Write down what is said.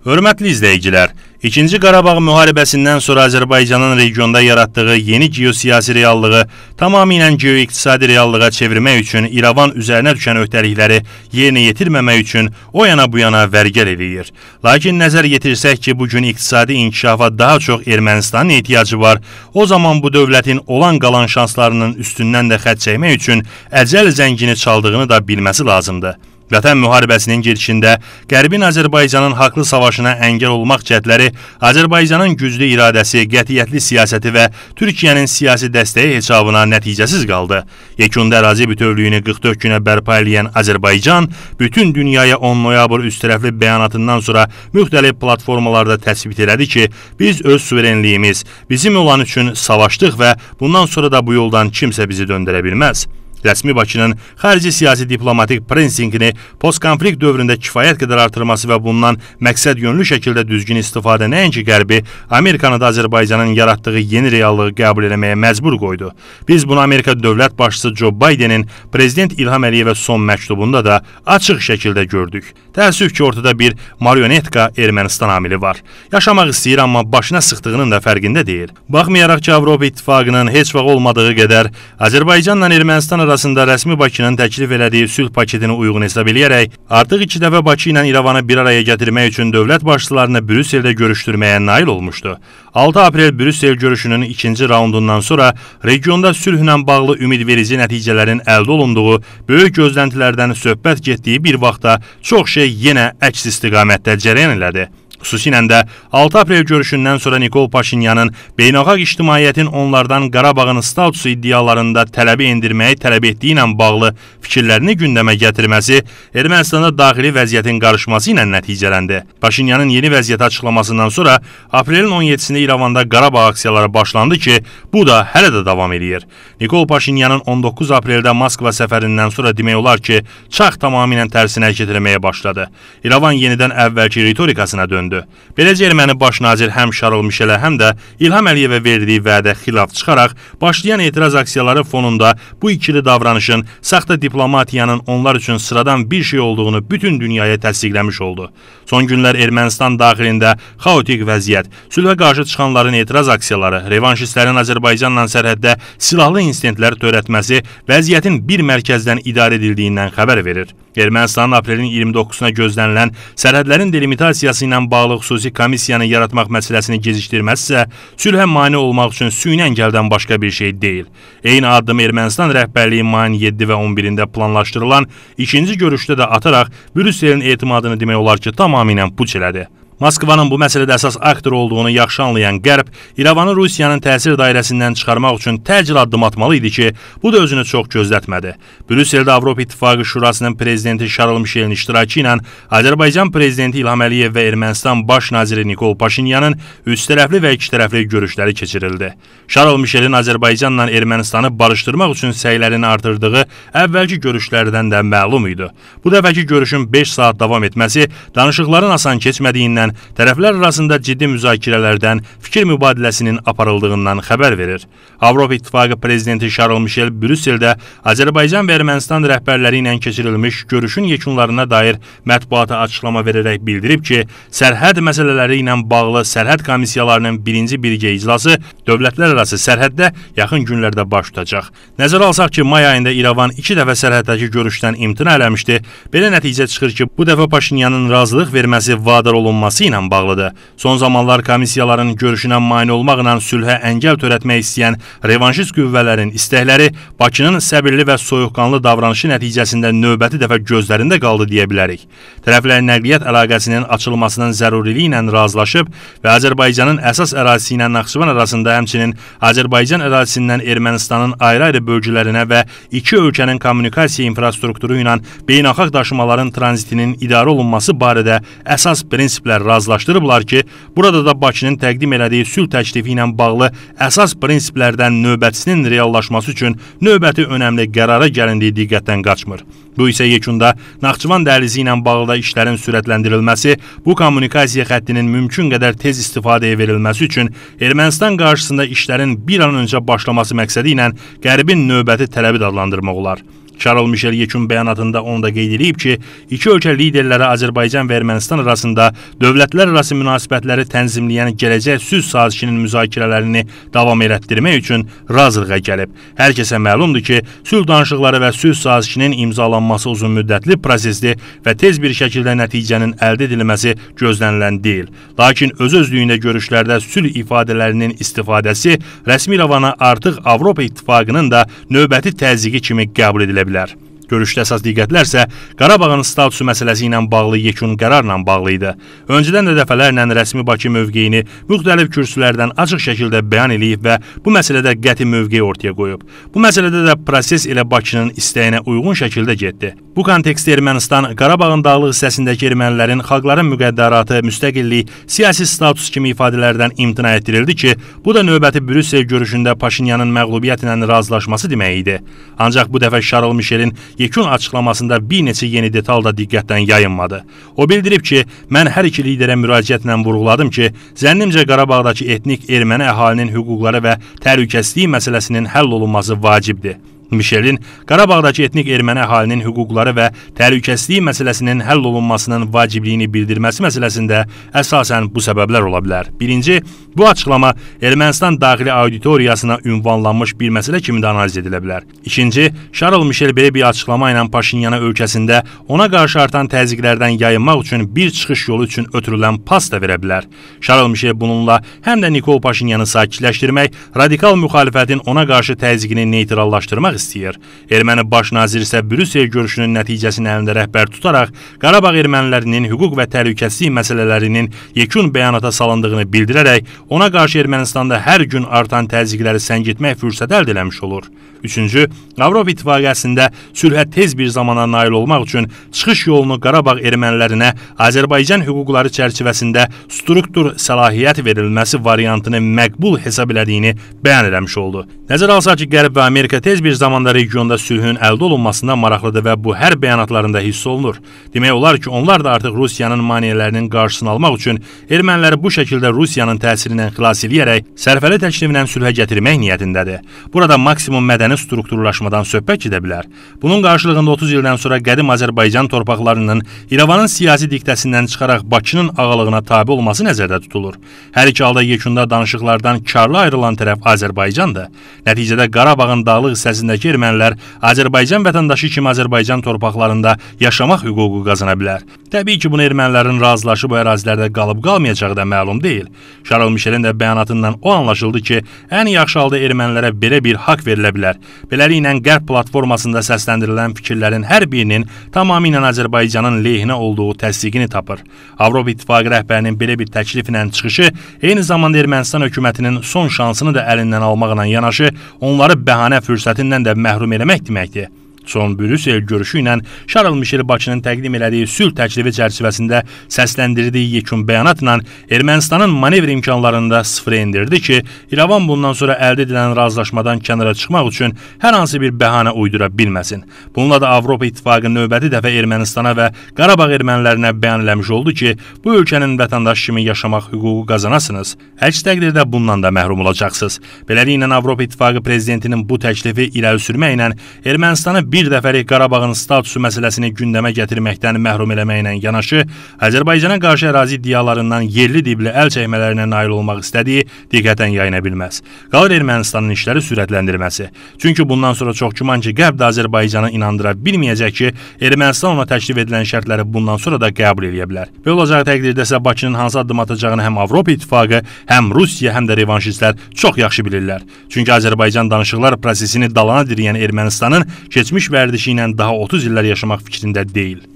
Hörmətli izləyicilər, 2-ci Qarabağ müharibəsindən sonra Azərbaycanın regionda yaratdığı yeni geosiyasi reallığı tamamilə geoiqtisadi reallığa çevirmək üçün İrəvan üzərinə düşən öhdəlikləri yerinə yetirməmək üçün o yana bu yana vərgər eləyir. Lakin nəzər yetirsək ki, bu gün iqtisadi inkişafa daha çox Ermənistanın ehtiyacı var, o zaman bu dövlətin olan qalan şanslarının üstündən də xətt çəkmək üçün əcəl zəngini çaldığını da bilməsi lazımdır. Vətən müharibəsinin girişində Qərbin Azərbaycanın haqlı savaşına əngəl olmaq cəhdləri Azərbaycanın güclü iradəsi, qətiyyətli siyasəti və Türkiyənin siyasi dəstəyi hesabına nəticəsiz qaldı. Yekunda ərazi bütövlüyünü 44 günə bərpa eləyən Azərbaycan bütün dünyaya 10 noyabr üstərəfli bəyanatından sonra müxtəlif platformalarda təsbit elədi ki, biz öz suverenliyimiz, bizim olan üçün savaşdıq və bundan sonra da bu yoldan kimsə bizi döndərə bilməz. Rəsmi Bakının xarici siyasi diplomatik prensingini postkonflikt dövründə kifayət qədər artırması və bundan məqsəd yönlü şəkildə düzgün istifadə nəinki Qərbi, Amerikanı da Azərbaycanın yaratdığı yeni reallığı qəbul etməyə məcbur qoydu. Biz bunu Amerika dövlət başçısı Joe Bidenin prezident İlham Əliyevə son məktubunda da açıq şəkildə gördük. Təəssüf ki, ortada bir marionetka Ermənistan amili var. Yaşamaq istəyir, amma başına sıxdığının da fərqində deyil. Baxmayaraq ki, Avropa İttifaqının heç vaxt olmadığı qədər Azərbaycanla Ermənistan arasında rəsmi Bakının təklif elədiyi sülh paketini uyğun hesab eləyərək, artıq iki dəfə Bakı ilə İrəvanı bir araya gətirmək üçün dövlət başçılarını Brüsseldə görüşdürməyə nail olmuşdu. 6 aprel Brüssel görüşünün ikinci raundundan sonra regionda sülhlə bağlı ümidverici nəticələrin əldə olunduğu, böyük gözləntilərdən söhbət getdiyi bir vaxtda çox şey yenə əks istiqamətdə cərəyan elədi. Xüsusilə də 6 aprel görüşündən sonra Nikol Paşinyanın beynəlxalq ictimaiyyətin onlardan Qarabağın statusu iddialarında tələbi endirməyi tələb etdiyi ilə bağlı fikirlərini gündəmə gətirməsi Ermənistanda daxili vəziyyətin qarışması ilə nəticələndi. Paşinyanın yeni vəziyyəti açıqlamasından sonra aprelin 17-sində İrəvanda Qarabağ aksiyaları başlandı ki, bu da hələ də davam edir. Nikol Paşinyanın 19 apreldə Moskva səfərindən sonra demək olar ki, çax tamamilə tərsinə hərəkət etməyə başladı. İrəvan yenidən əvvəlki ritorikasına döndü döndü. Beləcə erməni baş nazir həm Şarol Mişelə, həm də İlham Əliyevə verdiyi vədə xilaf çıxaraq başlayan etiraz aksiyaları fonunda bu ikili davranışın saxta diplomatiyanın onlar üçün sıradan bir şey olduğunu bütün dünyaya təsdiqləmiş oldu. Son günlər Ermənistan daxilində xaotik vəziyyət, sülhə qarşı çıxanların etiraz aksiyaları, revanşistlərin Azərbaycanla sərhəddə silahlı insidentlər törətməsi vəziyyətin bir mərkəzdən idarə edildiyindən xəbər verir. Ermənistanın aprelin 29-una gözlənilən sərhədlərin delimitasiyası ilə bağlı bağlı xüsusi komissiyanı yaratmaq məsələsini gecikdirməzsə, sülhə mane olmaq üçün süni əngəldən başqa bir şey deyil. Eyni addım Ermənistan rəhbərliyi mayın 7 və 11-də planlaşdırılan ikinci görüşdə də ataraq Brüsselin etimadını demək olar ki, tamamilə puç elədi. Moskvanın bu məsələdə əsas aktor olduğunu yaxşı anlayan Qərb İrəvanı Rusiyanın təsir dairəsindən çıxarmaq üçün təcil addım atmalı idi ki, bu da özünü çox gözlətmədi. Brüsseldə Avropa İttifaqı Şurasının prezidenti Şarl Mişelin iştirakı ilə Azərbaycan prezidenti İlham Əliyev və Ermənistan baş naziri Nikol Paşinyanın üçtərəfli və ikitərəfli görüşləri keçirildi. Şarl Mişelin Azərbaycanla Ermənistanı barışdırmaq üçün səylərini artırdığı əvvəlki görüşlərdən də məlum idi. Bu dəfəki görüşün 5 saat davam etməsi danışıqların asan keçmədiyindən edilən tərəflər arasında ciddi müzakirələrdən, fikir mübadiləsinin aparıldığından xəbər verir. Avropa İttifaqı prezidenti Charles Michel Brüsseldə Azərbaycan və Ermənistan rəhbərləri ilə keçirilmiş görüşün yekunlarına dair mətbuata açıqlama verərək bildirib ki, sərhəd məsələləri ilə bağlı sərhəd komissiyalarının birinci birgə iclası dövlətlər arası sərhəddə yaxın günlərdə baş tutacaq. Nəzərə alsaq ki, may ayında İrəvan iki dəfə sərhəddəki görüşdən imtina eləmişdi. Belə nəticə çıxır ki, bu dəfə Paşinyanın razılıq verməsi vadar olunması yaradılması ilə bağlıdır. Son zamanlar komissiyaların görüşünə mane olmaqla sülhə əngəl törətmək istəyən revanşist qüvvələrin istəkləri Bakının səbirli və soyuqqanlı davranışı nəticəsində növbəti dəfə gözlərində qaldı deyə bilərik. Tərəflər nəqliyyat əlaqəsinin açılmasının zəruriliyi ilə razılaşıb və Azərbaycanın əsas ərazisi ilə Naxçıvan arasında həmçinin Azərbaycan ərazisindən Ermənistanın ayrı-ayrı bölgələrinə və iki ölkənin kommunikasiya infrastrukturu ilə beynəlxalq daşımaların tranzitinin idarə olunması barədə əsas prinsiplər razılaşdırıblar ki, burada da Bakının təqdim elədiyi sülh təklifi ilə bağlı əsas prinsiplərdən növbətisinin reallaşması üçün növbəti önəmli qərara gəlindiyi diqqətdən qaçmır. Bu isə yekunda Naxçıvan dəhlizi ilə bağlı da işlərin sürətləndirilməsi, bu kommunikasiya xəttinin mümkün qədər tez istifadəyə verilməsi üçün Ermənistan qarşısında işlərin bir an öncə başlaması məqsədi ilə Qərbin növbəti tələbi də adlandırmaq olar. Charles Michel yekun bəyanatında onu da qeyd edib ki, iki ölkə liderləri Azərbaycan və Ermənistan arasında dövlətlər arası münasibətləri tənzimləyən gələcək sülh sazişinin müzakirələrini davam elətdirmək üçün razılığa gəlib. Hər kəsə məlumdur ki, sülh danışıqları və sülh sazişinin imzalanması uzunmüddətli prosesdir və tez bir şəkildə nəticənin əldə edilməsi gözlənilən deyil. Lakin öz-özlüyündə görüşlərdə sülh ifadələrinin istifadəsi rəsmi İrəvana artıq Avropa İttifaqının da növbəti təzyiqi kimi qəbul edilə bilər. edilebilir. Görüşdə əsas diqqətlərsə Qarabağın statusu məsələsi ilə bağlı yekun qərarla bağlı idi. Öncədən də dəfələrlə rəsmi Bakı mövqeyini müxtəlif kürsülərdən açıq şəkildə bəyan eləyib və bu məsələdə qəti mövqe ortaya qoyub. Bu məsələdə də proses elə Bakının istəyinə uyğun şəkildə getdi. Bu kontekstdə Ermənistan Qarabağın dağlıq hissəsindəki ermənilərin xalqların müqəddəratı, müstəqillik, siyasi status kimi ifadələrdən imtina etdirildi ki, bu da növbəti Brüssel görüşündə Paşinyanın məğlubiyyətlə razılaşması demək idi. Ancaq bu dəfə Şarl Mişelin yekun açıqlamasında bir neçə yeni detal da diqqətdən yayınmadı. O bildirib ki, mən hər iki liderə müraciətlə vurğuladım ki, zənnimcə Qarabağdakı etnik erməni əhalinin hüquqları və təhlükəsizliyi məsələsinin həll olunması vacibdir. Mişelin Qarabağdakı etnik erməni əhalinin hüquqları və təhlükəsizliyi məsələsinin həll olunmasının vacibliyini bildirməsi məsələsində əsasən bu səbəblər ola bilər. Birinci, bu açıqlama Ermənistan daxili auditoriyasına ünvanlanmış bir məsələ kimi də analiz edilə bilər. İkinci, Şarl Mişel belə bir açıqlama ilə Paşinyana ölkəsində ona qarşı artan təzyiqlərdən yayınmaq üçün bir çıxış yolu üçün ötürülən pas da verə bilər. Şarl Mişel bununla həm də Nikol Paşinyanı sakitləşdirmək, radikal müxalifətin ona qarşı təzyiqini neytrallaşdırmaq istəyir. Erməni baş naziri isə Brüssel görüşünün nəticəsini əlində rəhbər tutaraq Qarabağ ermənilərinin hüquq və təhlükəsizlik məsələlərinin yekun bəyanata salındığını bildirərək ona qarşı Ermənistanda hər gün artan təzyiqləri səngitmək fürsəti əldə eləmiş olur. Üçüncü, Avropa İttifaqı əslində sülhə tez bir zamana nail olmaq üçün çıxış yolunu Qarabağ ermənilərinə Azərbaycan hüquqları çərçivəsində struktur səlahiyyət verilməsi variantını məqbul hesab elədiyini bəyan eləmiş oldu. Nəzərə alsaq ki, Qərb və Amerika tez bir zamana zamanda regionda sülhün əldə olunmasında maraqlıdır və bu hər bəyanatlarında hiss olunur. Demək olar ki, onlar da artıq Rusiyanın maneələrinin qarşısını almaq üçün erməniləri bu şəkildə Rusiyanın təsirindən xilas eləyərək sərfəli təkliflə sülhə gətirmək niyyətindədir. Burada maksimum mədəni strukturlaşmadan söhbət gedə bilər. Bunun qarşılığında 30 ildən sonra qədim Azərbaycan torpaqlarının İrəvanın siyasi diktəsindən çıxaraq Bakının ağalığına tabe olması nəzərdə tutulur. Hər iki halda yekunda danışıqlardan karlı ayrılan tərəf Azərbaycandır. Nəticədə Qarabağın dağlıq hissəsindəki Ermənistandakı ermənilər Azərbaycan vətəndaşı kimi Azərbaycan torpaqlarında yaşamaq hüququ qazana bilər. Təbii ki, bunu ermənilərin razılaşıb bu ərazilərdə qalıb-qalmayacağı da məlum deyil. Şarl Mişelin də bəyanatından o anlaşıldı ki, ən yaxşı halda ermənilərə belə bir haqq verilə bilər. Beləliklə Qərb platformasında səsləndirilən fikirlərin hər birinin tamamilə Azərbaycanın lehinə olduğu təsdiqini tapır. Avropa İttifaqı rəhbərinin belə bir təkliflə çıxışı eyni zamanda Ermənistan hökumətinin son şansını da əlindən almaqla yanaşı, onları bəhanə fürsətindən də əmrindən məhrum eləmək deməkdir. Son Brüssel görüşü ilə Şarl Mişel Bakının təqdim elədiyi sülh təklifi çərçivəsində səsləndirdiyi yekun bəyanatla Ermənistanın manevr imkanlarında sıfır endirdi ki, İrəvan bundan sonra əldə edilən razılaşmadan kənara çıxmaq üçün hər hansı bir bəhanə uydura bilməsin. Bununla da Avropa İttifaqı növbəti dəfə Ermənistana və Qarabağ ermənilərinə bəyan eləmiş oldu ki, bu ölkənin vətəndaşı kimi yaşamaq hüququ qazanasınız. Əks təqdirdə bundan da məhrum olacaqsınız. Beləliklə Avropa İttifaqı prezidentinin bu təklifi irəli sürməklə Ermənistanı bir dəfəlik Qarabağın statusu məsələsini gündəmə gətirməkdən məhrum eləməklə yanaşı, Azərbaycana qarşı ərazi iddialarından yerli-dibli əl çəkmələrinə nail olmaq istədiyi diqqətən yayına bilməz. Qalır Ermənistanın işləri sürətləndirməsi. Çünki bundan sonra çox güman ki, Qərb də Azərbaycanı inandıra bilməyəcək ki, Ermənistan ona təklif edilən şərtləri bundan sonra da qəbul edə bilər. Belə olacağı təqdirdə isə Bakının hansı addım atacağını həm Avropa İttifaqı, həm Rusiya, həm də revanşistlər çox yaxşı bilirlər. Çünki Azərbaycan danışıqlar prosesini dalana diriyən Ermənistanın keçmiş keçmiş vərdişi ilə daha 30 illər yaşamaq fikrində deyil.